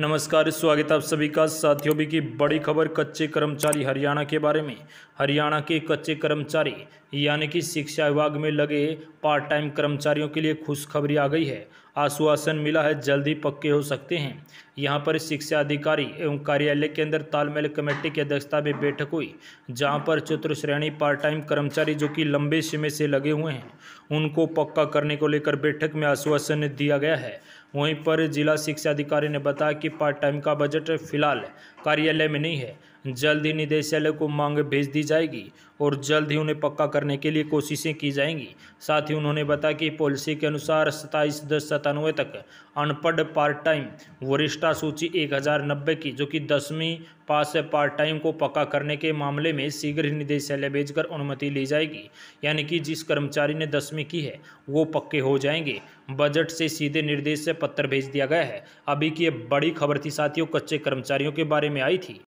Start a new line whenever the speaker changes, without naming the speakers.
नमस्कार स्वागत आप सभी का साथियों भी की बड़ी खबर कच्चे कर्मचारी हरियाणा के बारे में हरियाणा के कच्चे कर्मचारी यानी कि शिक्षा विभाग में लगे पार्ट टाइम कर्मचारियों के लिए खुशखबरी आ गई है आश्वासन मिला है जल्द ही पक्के हो सकते हैं यहां पर शिक्षा अधिकारी एवं कार्यालय के अंदर तालमेल कमेटी की अध्यक्षता में बैठक हुई जहां पर चतुर्थ श्रेणी पार्ट टाइम कर्मचारी जो कि लंबे समय से लगे हुए हैं उनको पक्का करने को लेकर बैठक में आश्वासन दिया गया है वहीं पर जिला शिक्षा अधिकारी ने बताया कि पार्ट टाइम का बजट फिलहाल कार्यालय में नहीं है जल्द ही निदेशालय को मांग भेज दी जाएगी और जल्द ही उन्हें पक्का करने के लिए कोशिशें की जाएंगी साथ ही उन्होंने बताया कि पॉलिसी के अनुसार सताईस दस सतानवे तक अनपढ़ पार्ट टाइम वरिष्ठा सूची एक हज़ार नब्बे की जो कि दसवीं पास पार्ट टाइम को पक्का करने के मामले में शीघ्र ही निदेशालय भेजकर अनुमति ली जाएगी यानी कि जिस कर्मचारी ने दसवीं की है वो पक्के हो जाएंगे बजट से सीधे निर्देश से पत्र भेज दिया गया है अभी की बड़ी खबर थी साथियों कच्चे कर्मचारियों के बारे में आई थी